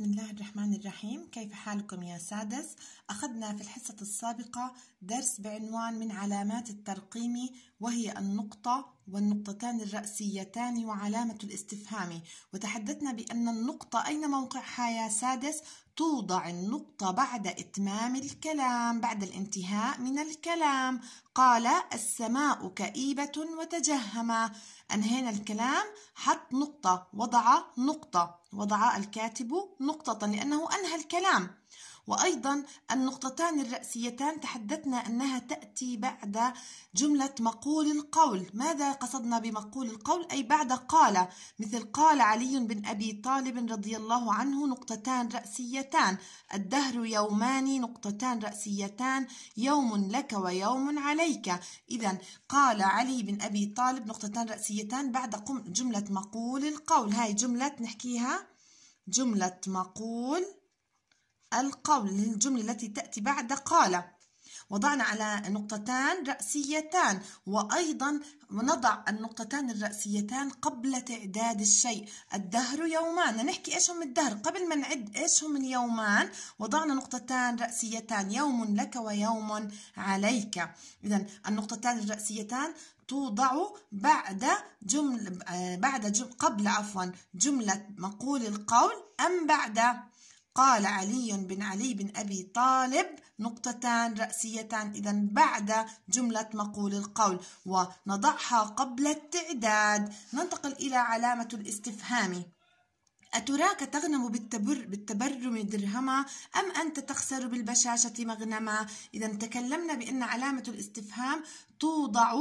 بسم الله الرحمن الرحيم كيف حالكم يا سادس أخذنا في الحصة السابقة درس بعنوان من علامات الترقيم وهي النقطة والنقطتان الرأسيتان وعلامة الاستفهام وتحدثنا بأن النقطة أين موقعها يا سادس؟ توضع النقطة بعد إتمام الكلام بعد الانتهاء من الكلام قال السماء كئيبة وتجهما أنهينا الكلام حط نقطة وضع نقطة وضع الكاتب نقطة لأنه أنهى الكلام وأيضا النقطتان الرأسيتان تحدثنا أنها تأتي بعد جملة مقول القول ماذا قصدنا بمقول القول أي بعد قال مثل قال علي بن أبي طالب رضي الله عنه نقطتان رأسيتان الدهر يومان نقطتان رأسيتان يوم لك ويوم عليك إذا قال علي بن أبي طالب نقطتان رأسيتان بعد جملة مقول القول هاي جملة نحكيها جملة مقول القول للجملة التي تأتي بعد قال وضعنا على نقطتان رأسيتان وأيضا نضع النقطتان الرأسيتان قبل تعداد الشيء الدهر يومان نحكي إيش هم الدهر قبل ما نعد إيش هم اليومان وضعنا نقطتان رأسيتان يوم لك ويوم عليك إذا النقطتان الرأسيتان توضع بعد جمل آه، بعد جم قبل عفوا جملة مقول القول أم بعد قال علي بن علي بن أبي طالب نقطتان رأسيتان إذا بعد جملة مقول القول ونضعها قبل التعداد ننتقل إلى علامة الاستفهام أتراك تغنم بالتبر بالتبرم درهما أم أنت تخسر بالبشاشة مغنما إذا تكلمنا بأن علامة الاستفهام توضع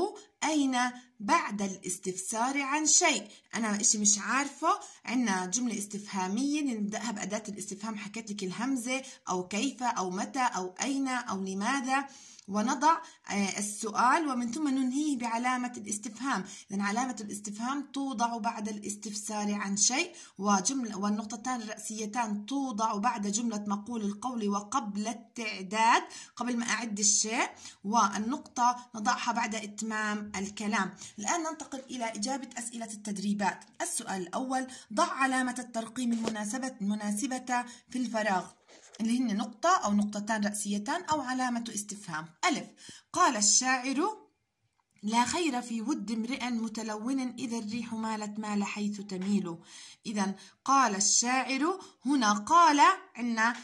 أين بعد الاستفسار عن شيء أنا إشي مش عارفة عنا جملة استفهامية نبدأها بأداة الاستفهام حكيت لك الهمزة أو كيف أو متى أو أين أو لماذا ونضع آه، السؤال ومن ثم ننهيه بعلامة الاستفهام لأن علامة الاستفهام توضع بعد الاستفسار عن شيء وجملة والنقطتان الرأسيتان توضع بعد جملة مقول القول وقبل التعداد قبل ما أعد الشيء والنقطة نضعها بعد إتمام الكلام الآن ننتقل إلى إجابة أسئلة التدريبات السؤال الأول ضع علامة الترقيم المناسبة المناسبة في الفراغ اللي هن نقطة أو نقطتان رأسيتان أو علامة استفهام ألف قال الشاعر لا خير في ود امرئ متلون إذا الريح مالت مال حيث تميل إذا قال الشاعر هنا قال عنا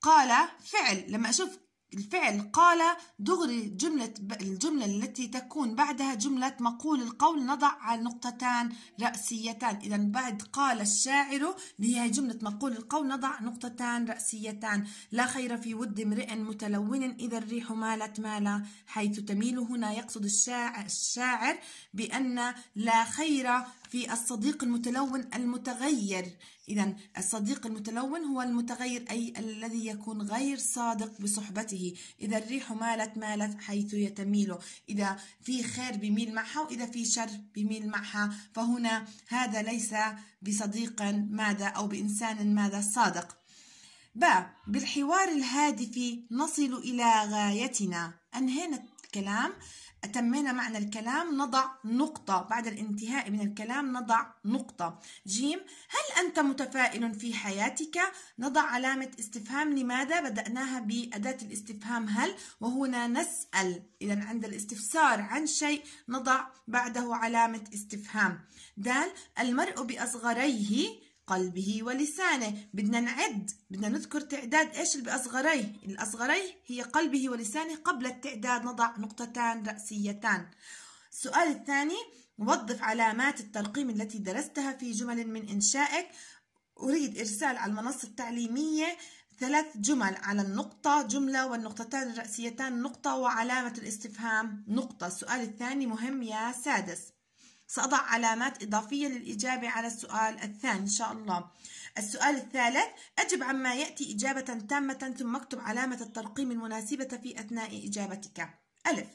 قال فعل لما أشوف الفعل قال دغري جملة الجملة التي تكون بعدها جملة مقول القول نضع نقطتان رأسيتان إذا بعد قال الشاعر اللي هي جملة مقول القول نضع نقطتان رأسيتان لا خير في ود امرئ متلون إذا الريح مالت مالا حيث تميل هنا يقصد الشاعر بأن لا خير في الصديق المتلون المتغير إذا الصديق المتلون هو المتغير أي الذي يكون غير صادق بصحبته إذا الريح مالت مالت حيث يتميله إذا في خير بميل معها وإذا في شر بميل معها فهنا هذا ليس بصديق ماذا أو بإنسان ماذا صادق باء بالحوار الهادف نصل إلى غايتنا أنهينا الكلام أتمينا معنى الكلام نضع نقطة بعد الانتهاء من الكلام نضع نقطة جيم هل أنت متفائل في حياتك نضع علامة استفهام لماذا بدأناها بأداة الاستفهام هل وهنا نسأل إذا عند الاستفسار عن شيء نضع بعده علامة استفهام دال المرء بأصغريه قلبه ولسانه بدنا نعد بدنا نذكر تعداد إيش اللي بأصغريه الأصغريه هي قلبه ولسانه قبل التعداد نضع نقطتان رأسيتان السؤال الثاني وظف علامات الترقيم التي درستها في جمل من إنشائك أريد إرسال على المنصة التعليمية ثلاث جمل على النقطة جملة والنقطتان الرأسيتان نقطة وعلامة الاستفهام نقطة السؤال الثاني مهم يا سادس سأضع علامات إضافية للإجابة على السؤال الثاني إن شاء الله السؤال الثالث أجب عما يأتي إجابة تامة ثم اكتب علامة الترقيم المناسبة في أثناء إجابتك ألف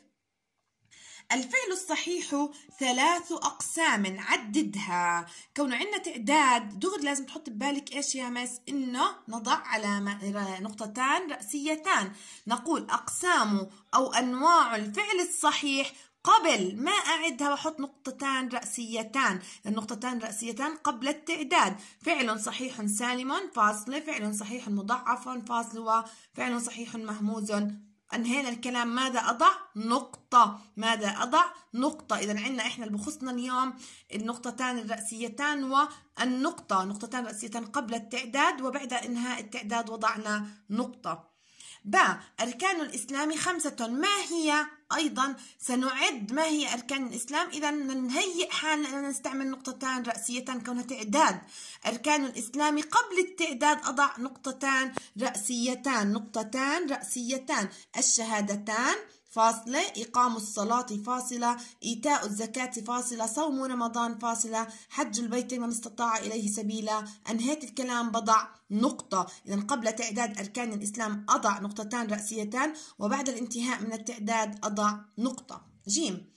الفعل الصحيح ثلاث أقسام عددها كونه عندنا تعداد دغري لازم تحط ببالك إيش يا مس إنه نضع علامة نقطتان رأسيتان نقول أقسام أو أنواع الفعل الصحيح قبل ما أعدها وأحط نقطتان رأسيتان النقطتان رأسيتان قبل التعداد فعل صحيح سالم فاصلة فعل صحيح مضعف فاصل وفعل صحيح مهموز انهينا الكلام ماذا اضع نقطه ماذا اضع نقطه اذا عندنا احنا اللي بخصنا اليوم النقطتان الرأسيتان والنقطه نقطتان رأسيتان قبل التعداد وبعد انهاء التعداد وضعنا نقطه ب أركان الإسلام خمسة ما هي أيضا سنعد ما هي أركان الإسلام إذا نهيئ حالنا نستعمل نقطتان رأسيتان كونها تعداد أركان الإسلام قبل التعداد أضع نقطتان رأسيتان نقطتان رأسيتان الشهادتان فاصلة إقام الصلاة فاصلة إيتاء الزكاة فاصلة صوم رمضان فاصلة حج البيت من استطاع إليه سبيلا أنهيت الكلام بضع نقطة إذا قبل تعداد أركان الإسلام أضع نقطتان رأسيتان وبعد الانتهاء من التعداد أضع نقطة جيم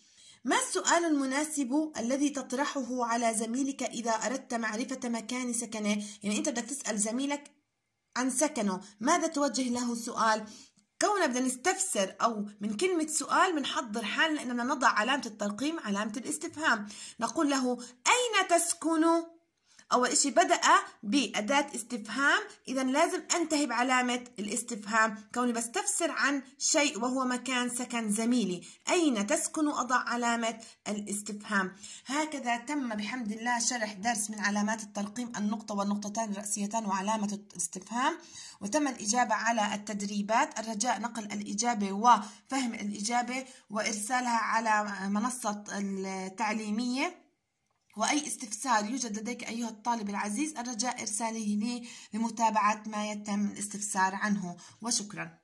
ما السؤال المناسب الذي تطرحه على زميلك إذا أردت معرفة مكان سكنه يعني أنت بدك تسأل زميلك عن سكنه ماذا توجه له السؤال كوننا بدنا نستفسر أو من كلمة سؤال بنحضر حالنا أننا نضع علامة الترقيم علامة الاستفهام نقول له أين تسكن أول إشي بدأ بأداة استفهام إذا لازم أنتهي بعلامة الاستفهام كوني بستفسر عن شيء وهو مكان سكن زميلي أين تسكن أضع علامة الاستفهام هكذا تم بحمد الله شرح درس من علامات الترقيم النقطة والنقطتان الرأسيتان وعلامة الاستفهام وتم الإجابة على التدريبات الرجاء نقل الإجابة وفهم الإجابة وإرسالها على منصة التعليمية وأي استفسار يوجد لديك أيها الطالب العزيز الرجاء إرساله لي لمتابعة ما يتم الاستفسار عنه وشكراً